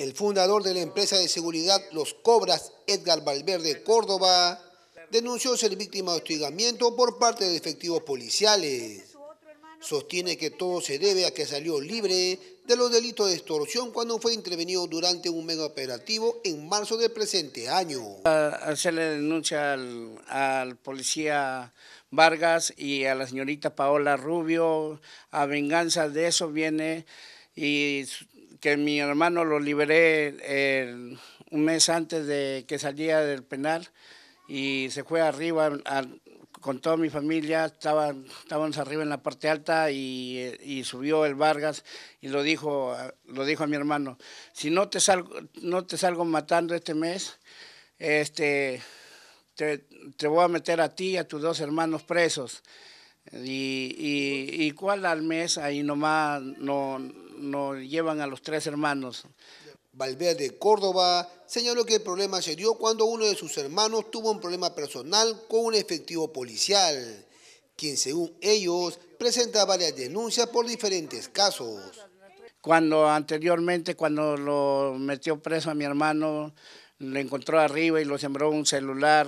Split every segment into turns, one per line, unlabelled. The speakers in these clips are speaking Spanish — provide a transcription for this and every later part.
El fundador de la empresa de seguridad Los Cobras, Edgar Valverde Córdoba, denunció ser víctima de hostigamiento por parte de efectivos policiales. Sostiene que todo se debe a que salió libre de los delitos de extorsión cuando fue intervenido durante un mega operativo en marzo del presente año.
Ah, se le denuncia al, al policía Vargas y a la señorita Paola Rubio, a venganza de eso viene y que mi hermano lo liberé un mes antes de que salía del penal y se fue arriba con toda mi familia, estaban, estábamos arriba en la parte alta y, subió el Vargas y lo dijo, lo dijo a mi hermano, si no te salgo, no te salgo matando este mes, este, te, voy a meter a ti y a tus dos hermanos presos. Y, y cuál al mes, ahí nomás no, nos llevan a los tres hermanos.
Valverde Córdoba señaló que el problema se dio cuando uno de sus hermanos tuvo un problema personal con un efectivo policial, quien según ellos presenta
varias denuncias por diferentes casos. Cuando anteriormente, cuando lo metió preso a mi hermano, le encontró arriba y lo sembró un celular,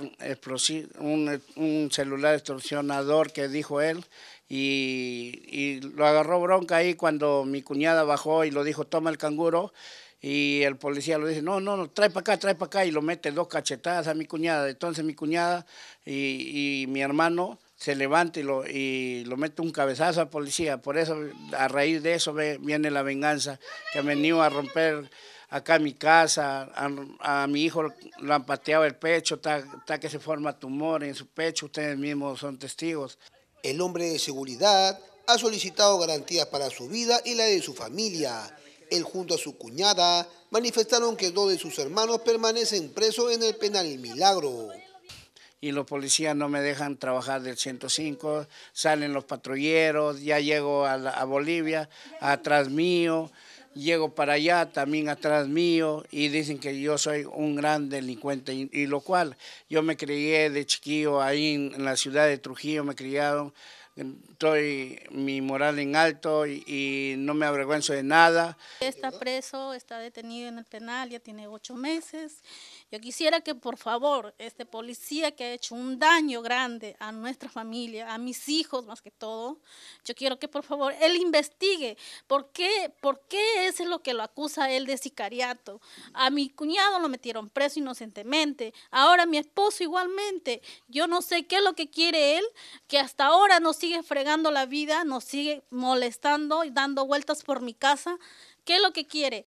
un, un celular extorsionador que dijo él, y, lo agarró bronca ahí cuando mi cuñada bajó y lo dijo, toma el canguro, y el policía lo dice, no, no, no trae para acá, trae para acá, y lo mete dos cachetadas a mi cuñada. Entonces mi cuñada y, mi hermano se levanta y lo, y lo mete un cabezazo al policía. Por eso, a raíz de eso viene la venganza, que ha venido a romper acá en mi casa, a, mi hijo lo han pateado el pecho, está que se forma tumor en su pecho, ustedes mismos son testigos. El hombre de seguridad
ha solicitado garantías para su vida y la de su familia. Él junto a su cuñada manifestaron que dos de sus hermanos permanecen presos en el penal Milagro.
Y los policías no me dejan trabajar del 105, salen los patrulleros, ya llego a, a Bolivia, atrás mío llego para allá también atrás mío y dicen que yo soy un gran delincuente y, lo cual yo me crié de chiquillo ahí en, en la ciudad de Trujillo, me criaron Estoy mi moral en alto y, no me avergüenzo de nada.
Está preso, está detenido en el penal, ya tiene ocho meses. Yo quisiera que por favor, este policía que ha hecho un daño grande a nuestra familia, a mis hijos más que todo, yo quiero que por favor él investigue por qué, por qué es lo que lo acusa él de sicariato. A mi cuñado lo metieron preso inocentemente, ahora a mi esposo igualmente. Yo no sé qué es lo que quiere él, que hasta ahora no sigue fregando la vida, nos sigue molestando y dando vueltas por mi casa. ¿Qué es lo que quiere?